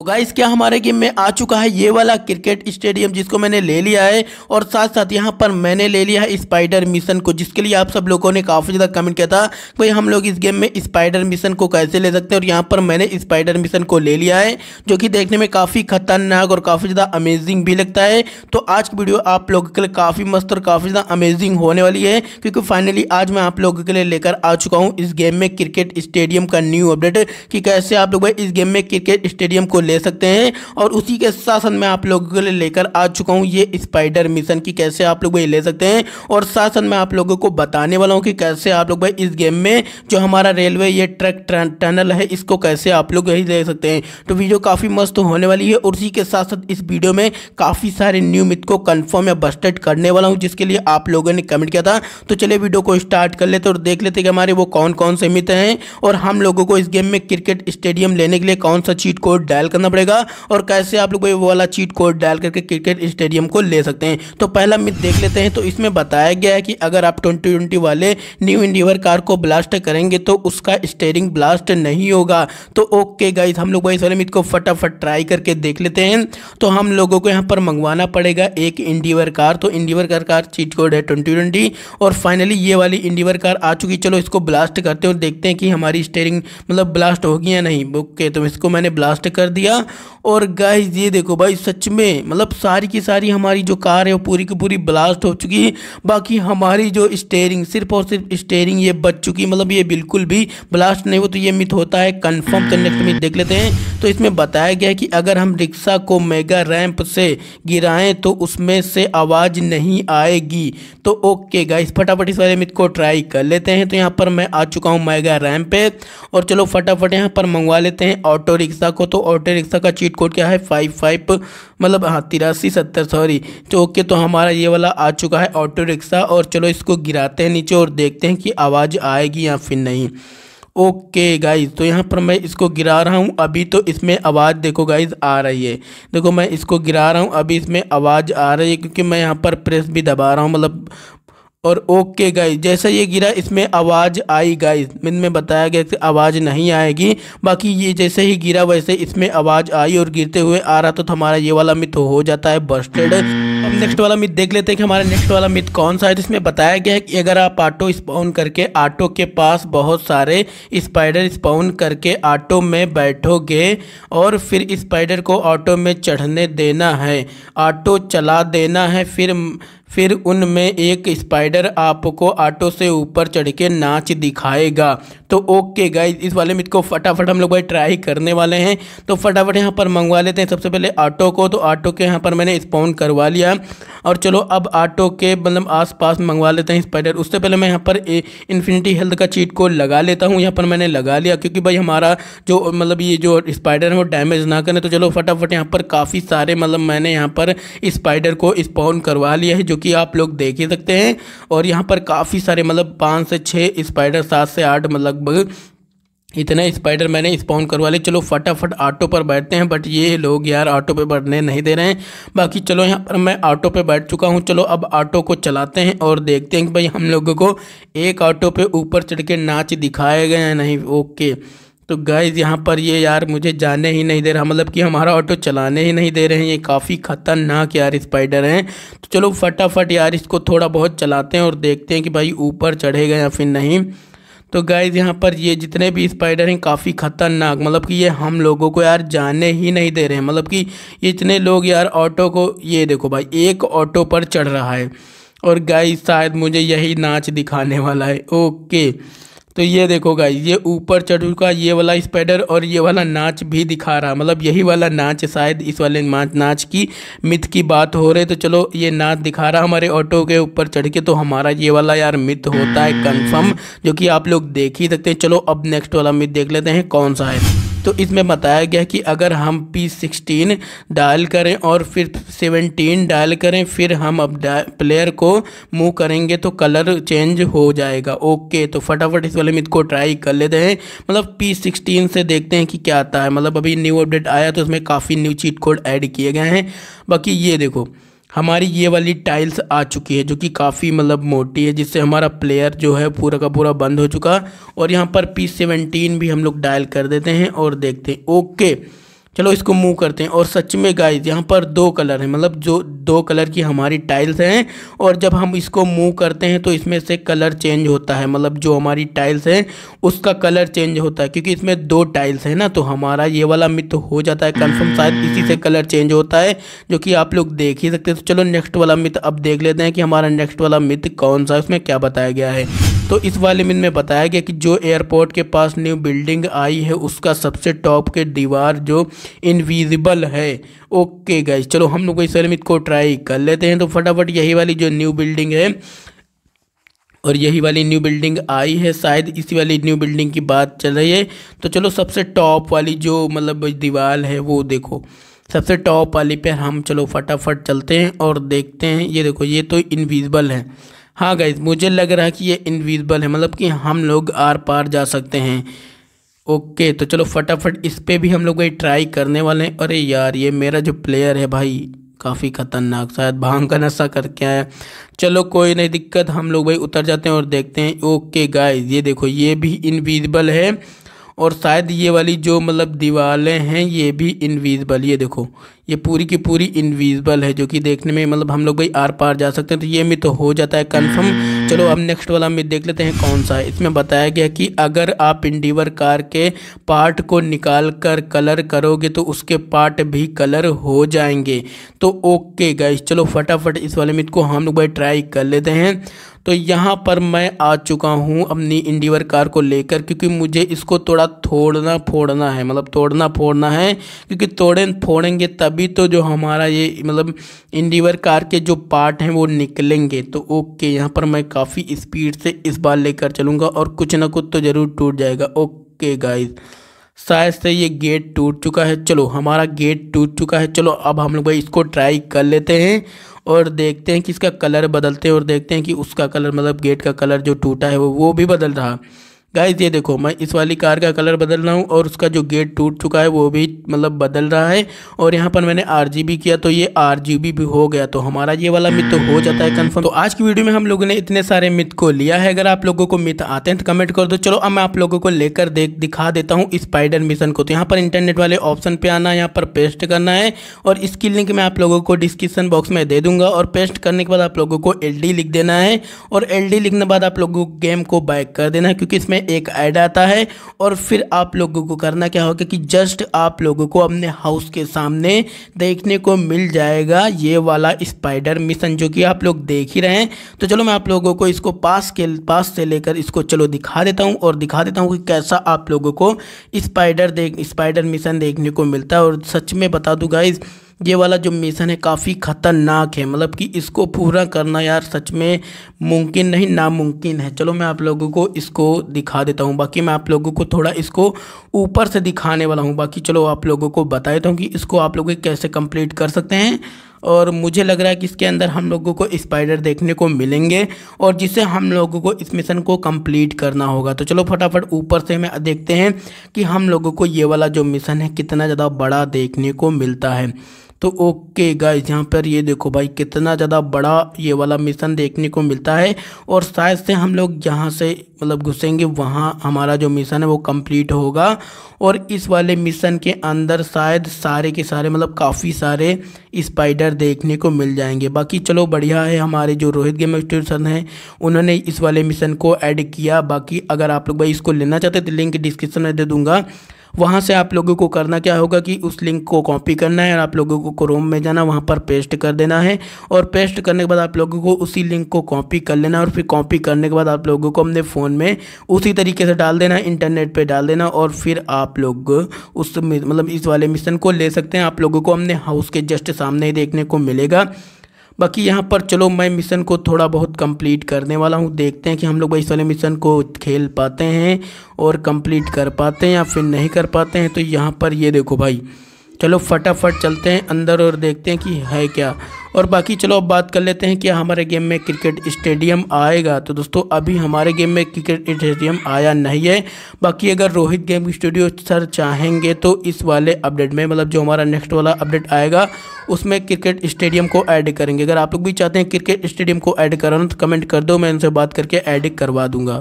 तो गाइस क्या हमारे गेम में आ चुका है ये वाला क्रिकेट स्टेडियम जिसको मैंने ले लिया है और साथ साथ यहाँ पर मैंने ले लिया है स्पाइडर मिशन को जिसके लिए आप सब लोगों ने काफ़ी ज़्यादा कमेंट किया था भाई हम लोग इस गेम में स्पाइडर मिशन को कैसे ले सकते हैं और यहाँ पर मैंने स्पाइडर मिशन को ले लिया है जो कि देखने में काफ़ी खतरनाक और काफ़ी ज़्यादा अमेजिंग भी लगता है तो आज की वीडियो आप लोगों के लिए काफ़ी मस्त और काफ़ी ज़्यादा अमेजिंग होने वाली है क्योंकि फाइनली आज मैं आप लोगों के लिए लेकर आ चुका हूँ इस गेम में क्रिकेट स्टेडियम का न्यू अपडेट कि कैसे आप लोग भाई इस गेम में क्रिकेट स्टेडियम को ले सकते हैं और उसी के साथ साथ मैं आप लोगों के लिए लेकर आ चुका हूँ ये स्पाइडर मिशन की कैसे आप लोग भाई ले सकते हैं और साथ साथ मैं आप लोगों को बताने वाला हूँ कि कैसे आप लोग भाई इस गेम में जो हमारा रेलवे ये ट्रैक टनल है इसको कैसे आप लोग यही ले सकते हैं तो वीडियो काफ़ी मस्त होने वाली है और उसी के साथ साथ इस वीडियो में काफ़ी सारे न्यू मिथ को कन्फर्म या बस्टेड करने वाला हूँ जिसके लिए आप लोगों ने कमेंट किया था तो चलिए वीडियो को स्टार्ट कर लेते और देख लेते कि हमारे वो कौन कौन से मित्र हैं और हम लोगों को इस गेम में क्रिकेट स्टेडियम लेने के लिए कौन सा चीट कोड डायल करना करना पड़ेगा और कैसे आप लोग वो वाला चीट कोड डाल करके क्रिकेट स्टेडियम को ले सकते हैं तो पहला मिथ देख लेते हैं तो इसमें बताया गया है कि अगर आप ट्वेंटी वाले न्यू इंडिवर कार को ब्लास्ट करेंगे तो उसका स्टेयरिंग ब्लास्ट नहीं होगा तो ओके गाइज हम लोग वही इस को फटाफट ट्राई करके देख लेते हैं तो हम लोगों को यहाँ पर मंगवाना पड़ेगा एक इंडिवर कार तो Endeavour car car cheat code है ट्वेंटी ट्वेंटी और फाइनली ये वाली इंडिवर कार आ चुकी चलो इसको ब्लास्ट करते हैं और देखते हैं कि हमारी स्टेयरिंग मतलब ब्लास्ट होगी या नहीं ओके तो इसको मैंने ब्लास्ट कर दिया दिया और गाइस ये देखो भाई सच में मतलब सारी की सारी हमारी जो कार है वो पूरी की पूरी ब्लास्ट हो चुकी है बाकी हमारी जो स्टेयरिंग सिर्फ और सिर्फ स्टेयरिंग ये बच चुकी है मतलब ये बिल्कुल भी ब्लास्ट नहीं हो तो ये मिथ होता है कन्फर्म तो नेक्स्ट मिथ देख लेते हैं तो इसमें बताया गया कि अगर हम रिक्शा को मेगा रैंप से गिराएं तो उसमें से आवाज़ नहीं आएगी तो ओके गाइस फटाफट इस वाले मिथ को ट्राई कर लेते हैं तो यहाँ पर मैं आ चुका हूँ मेगा रैम्प पे और चलो फटाफट यहाँ पर मंगवा लेते हैं ऑटो रिक्शा को तो ऑटो रिक्शा का चीट कोड क्या है फाइव फाइव मतलब हाँ तिरासी सत्तर सॉरी तो ओके तो हमारा ये वाला आ चुका है ऑटो रिक्शा और चलो इसको गिराते हैं नीचे और देखते हैं कि आवाज़ आएगी या फिर नहीं ओके गाइज तो यहाँ पर मैं इसको गिरा रहा हूँ अभी तो इसमें आवाज़ देखो गाइज आ रही है देखो मैं इसको गिरा रहा हूँ अभी इसमें आवाज़ आ रही है क्योंकि मैं यहाँ पर प्रेस भी दबा रहा हूँ मतलब और ओके गाइस जैसे ये गिरा इसमें आवाज़ आई गाइस में बताया गया कि आवाज़ नहीं आएगी बाकी ये जैसे ही गिरा वैसे इसमें आवाज़ आई और गिरते हुए आ रहा तो हमारा ये वाला मिथ हो जाता है बस्टेड अब नेक्स्ट वाला मिथ देख लेते हैं कि हमारा नेक्स्ट वाला मिथ कौन सा है जिसमें तो बताया गया है कि अगर आप ऑटो स्पाउन करके ऑटो के पास बहुत सारे स्पाइडर स्पाउन करके ऑटो में बैठोगे और फिर स्पाइडर को ऑटो में चढ़ने देना है ऑटो चला देना है फिर फिर उनमें एक स्पाइडर आपको ऑटो से ऊपर चढ़ के नाच दिखाएगा तो ओके गाइज इस वाले मिथ को फटाफट हम लोग भाई ट्राई करने वाले हैं तो फटाफट यहाँ पर मंगवा लेते हैं सबसे पहले ऑटो को तो ऑटो के यहाँ पर मैंने स्पॉन करवा लिया और चलो अब ऑटो के मतलब आसपास मंगवा लेते हैं स्पाइडर उससे पहले मैं यहाँ पर इन्फिनिटी हेल्थ का चीट को लगा लेता हूँ यहाँ पर मैंने लगा लिया क्योंकि भाई हमारा जो मतलब ये जो स्पाइडर है वो डैमेज ना करें तो चलो फटाफट यहाँ पर काफ़ी सारे मतलब मैंने यहाँ पर स्पाइडर को स्पॉन करवा लिया है जो कि आप लोग देख ही सकते हैं और यहाँ पर काफ़ी सारे मतलब पाँच से छः स्पाइडर सात से आठ मतलब लगभग इतने स्पाइडर मैंने स्पॉन करवा लिए चलो फटाफट ऑटो पर बैठते हैं बट ये लोग यार ऑटो पे बैठने नहीं दे रहे हैं बाकी चलो यहाँ पर मैं ऑटो पे बैठ चुका हूँ चलो अब ऑटो को चलाते हैं और देखते हैं कि भाई हम लोगों को एक ऑटो पे ऊपर चढ़ के नाच दिखाए गए हैं नहीं ओके तो गाइज यहाँ पर ये यार मुझे जाने ही नहीं दे रहा मतलब कि हमारा ऑटो चलाने ही नहीं दे रहे हैं ये काफ़ी ख़तरनाक यार स्पाइडर हैं तो चलो फटाफट यार इसको थोड़ा बहुत चलाते हैं और देखते हैं कि भाई ऊपर चढ़ेगा या फिर नहीं तो गाइज यहाँ पर ये जितने भी स्पाइडर हैं काफ़ी ख़तरनाक मतलब कि ये हम लोगों को यार जाने ही नहीं दे रहे हैं मतलब कि इतने लोग यार ऑटो को ये देखो भाई एक ऑटो पर चढ़ रहा है और गाइज शायद मुझे यही नाच दिखाने वाला है ओके तो ये देखो गाई ये ऊपर चढ़ चुका ये वाला स्पैडर और ये वाला नाच भी दिखा रहा मतलब यही वाला नाच शायद इस वाले नाच की मिथ की बात हो रही तो चलो ये नाच दिखा रहा हमारे ऑटो के ऊपर चढ़ के तो हमारा ये वाला यार मिथ होता है कंफर्म जो कि आप लोग देख ही सकते हैं चलो अब नेक्स्ट वाला मिथ देख लेते हैं कौन सा है तो इसमें बताया गया कि अगर हम पी सिक्सटीन डायल करें और फिर सेवनटीन डायल करें फिर हम अब प्लेयर को मूव करेंगे तो कलर चेंज हो जाएगा ओके तो फटाफट इस वाले में इसको ट्राई कर लेते हैं मतलब पी सिक्सटीन से देखते हैं कि क्या आता है मतलब अभी न्यू अपडेट आया तो उसमें काफ़ी न्यू चीट कोड ऐड किए गए हैं बाकी ये देखो हमारी ये वाली टाइल्स आ चुकी है जो कि काफ़ी मतलब मोटी है जिससे हमारा प्लेयर जो है पूरा का पूरा बंद हो चुका और यहाँ पर पी सेवनटीन भी हम लोग डायल कर देते हैं और देखते हैं ओके चलो इसको मूव करते हैं और सच में गाइस यहाँ पर दो कलर हैं मतलब जो दो कलर की हमारी टाइल्स हैं और जब हम इसको मूव करते हैं तो इसमें से कलर चेंज होता है मतलब जो हमारी टाइल्स हैं उसका कलर चेंज होता है क्योंकि इसमें दो टाइल्स हैं ना तो हमारा ये वाला मिथ हो जाता है कन्फर्म शायद इसी से कलर चेंज होता है जो कि आप लोग देख ही सकते हैं तो चलो नेक्स्ट वाला मित्र अब देख लेते हैं कि हमारा नेक्स्ट वाला मित्र कौन सा है उसमें क्या बताया गया है तो इस वाले में में बताया गया कि जो एयरपोर्ट के पास न्यू बिल्डिंग आई है उसका सबसे टॉप के दीवार जो इनविजिबल है ओके गाइज चलो हम लोग इस वाले को ट्राई कर लेते हैं तो फटाफट यही वाली जो न्यू बिल्डिंग है और यही वाली न्यू बिल्डिंग आई है शायद इसी वाली न्यू बिल्डिंग की बात चल रही है तो चलो सबसे टॉप वाली जो मतलब दीवार है वो देखो सबसे टॉप वाली पे हम चलो फटाफट चलते हैं और देखते हैं ये देखो ये तो इनविजिबल है हाँ गाइज मुझे लग रहा है कि ये इनविजिबल है मतलब कि हम लोग आर पार जा सकते हैं ओके तो चलो फटाफट इस पर भी हम लोग ये ट्राई करने वाले हैं अरे यार ये मेरा जो प्लेयर है भाई काफ़ी ख़तरनाक शायद भांग का नशा करके आया चलो कोई नहीं दिक्कत हम लोग भाई उतर जाते हैं और देखते हैं ओके गाइज ये देखो ये भी इनविजिबल है और शायद ये वाली जो मतलब दीवारें हैं ये भी इनविजिबल ये देखो ये पूरी की पूरी इनविजिबल है जो कि देखने में मतलब हम लोग भाई आर पार जा सकते हैं तो ये मिथ तो हो जाता है कन्फर्म चलो अब नेक्स्ट वाला मिथ देख लेते हैं कौन सा है इसमें बताया गया कि अगर आप इंडिवर कार के पार्ट को निकाल कर कलर करोगे तो उसके पार्ट भी कलर हो जाएंगे तो ओके गाइस चलो फटाफट इस वाले मिथ को हम लोग भाई ट्राई कर लेते हैं तो यहाँ पर मैं आ चुका हूँ अपनी इंडिवर कार को लेकर क्योंकि मुझे इसको थोड़ा थोड़ना फोड़ना है मतलब तोड़ना फोड़ना है क्योंकि तोड़ें फोड़ेंगे तभी अभी तो जो हमारा ये मतलब इंडिवर कार के जो पार्ट हैं वो निकलेंगे तो ओके यहाँ पर मैं काफ़ी स्पीड से इस बार लेकर चलूँगा और कुछ ना कुछ तो ज़रूर टूट जाएगा ओके गाइज़ शायद से ये गेट टूट चुका है चलो हमारा गेट टूट चुका है चलो अब हम लोग भाई इसको ट्राई कर लेते हैं और देखते हैं कि इसका कलर बदलते हैं और देखते हैं कि उसका कलर मतलब गेट का कलर जो टूटा है वो वो भी बदल रहा गाइस ये देखो मैं इस वाली कार का कलर बदल रहा हूँ और उसका जो गेट टूट चुका है वो भी मतलब बदल रहा है और यहाँ पर मैंने आर किया तो ये आर भी हो गया तो हमारा ये वाला मिथ तो हो जाता है कन्फर्म तो आज की वीडियो में हम लोगों ने इतने सारे मिथ को लिया है अगर आप लोगों को मिथ आते हैं तो कमेंट कर दो चलो अब मैं आप लोगों को लेकर देख दिखा देता हूँ स्पाइडर मिशन को तो यहाँ पर इंटरनेट वाले ऑप्शन पर आना यहाँ पर पेस्ट करना है और इसकी लिंक मैं आप लोगों को डिस्क्रिप्शन बॉक्स में दे दूंगा और पेस्ट करने के बाद आप लोगों को एल लिख देना है और एल लिखने बाद आप लोगों को गेम को बैक कर देना है क्योंकि इसमें एक ऐड आता है और फिर आप लोगों को करना क्या होगा कि जस्ट आप लोगों को अपने हाउस के सामने देखने को मिल जाएगा ये वाला स्पाइडर मिशन जो कि आप लोग देख ही रहे हैं तो चलो मैं आप लोगों को इसको पास के पास से लेकर इसको चलो दिखा देता हूँ और दिखा देता हूँ कि कैसा आप लोगों को स्पाइडर देख स्पाइडर मिशन देखने को मिलता है और सच में बता दूँगा इस ये वाला जो मिशन है काफ़ी ख़तरनाक है मतलब कि इसको पूरा करना यार सच में मुमकिन नहीं नामुमकिन है चलो मैं आप लोगों को इसको दिखा देता हूँ बाकी मैं आप लोगों को थोड़ा इसको ऊपर से दिखाने वाला हूँ बाकी चलो आप लोगों को बता देता हूँ कि इसको आप लोग कैसे कम्प्लीट कर सकते हैं और मुझे लग रहा है कि इसके अंदर हम लोगों को स्पाइडर देखने को मिलेंगे और जिससे हम लोगों को इस मिशन को कंप्लीट करना होगा तो चलो फटाफट ऊपर से मैं देखते हैं कि हम लोगों को ये वाला जो मिशन है कितना ज़्यादा बड़ा देखने को मिलता है तो ओके गाइज यहाँ पर ये देखो भाई कितना ज़्यादा बड़ा ये वाला मिशन देखने को मिलता है और शायद से हम लोग यहाँ से मतलब घुसेंगे वहाँ हमारा जो मिशन है वो कंप्लीट होगा और इस वाले मिशन के अंदर शायद सारे के सारे मतलब काफ़ी सारे स्पाइडर देखने को मिल जाएंगे बाकी चलो बढ़िया है हमारे जो रोहित गेम स्टेशन है उन्होंने इस वाले मिशन को ऐड किया बाकी अगर आप लोग भाई इसको लेना चाहते तो लिंक डिस्क्रिप्शन में दे दूँगा वहाँ से आप लोगों को करना क्या होगा कि उस लिंक को कॉपी करना है और आप लोगों को क्रोम में जाना वहाँ पर पेस्ट कर देना है और पेस्ट करने के बाद आप लोगों को उसी लिंक को कॉपी कर लेना और फिर कॉपी करने के बाद आप लोगों को अपने फ़ोन में उसी तरीके से डाल देना इंटरनेट पर डाल देना और फिर आप लोग उस मतलब इस वाले मिशन को ले सकते हैं आप लोगों को हमने हाउस के जस्ट सामने देखने को मिलेगा बाकी यहाँ पर चलो मैं मिशन को थोड़ा बहुत कंप्लीट करने वाला हूँ देखते हैं कि हम लोग भाई वाले मिशन को खेल पाते हैं और कंप्लीट कर पाते हैं या फिर नहीं कर पाते हैं तो यहाँ पर ये देखो भाई चलो फटाफट चलते हैं अंदर और देखते हैं कि है क्या और बाकी चलो अब बात कर लेते हैं कि हमारे गेम में क्रिकेट स्टेडियम आएगा तो दोस्तों अभी हमारे गेम में क्रिकेट स्टेडियम आया नहीं है बाकी अगर रोहित गेम स्टूडियो सर चाहेंगे तो इस वाले अपडेट में मतलब जो हमारा नेक्स्ट वाला अपडेट आएगा उसमें क्रिकेट स्टेडियम को ऐड करेंगे अगर आप लोग भी चाहते हैं क्रिकेट स्टेडियम को ऐड कराना तो कमेंट कर दो मैं उनसे बात करके ऐड करवा दूँगा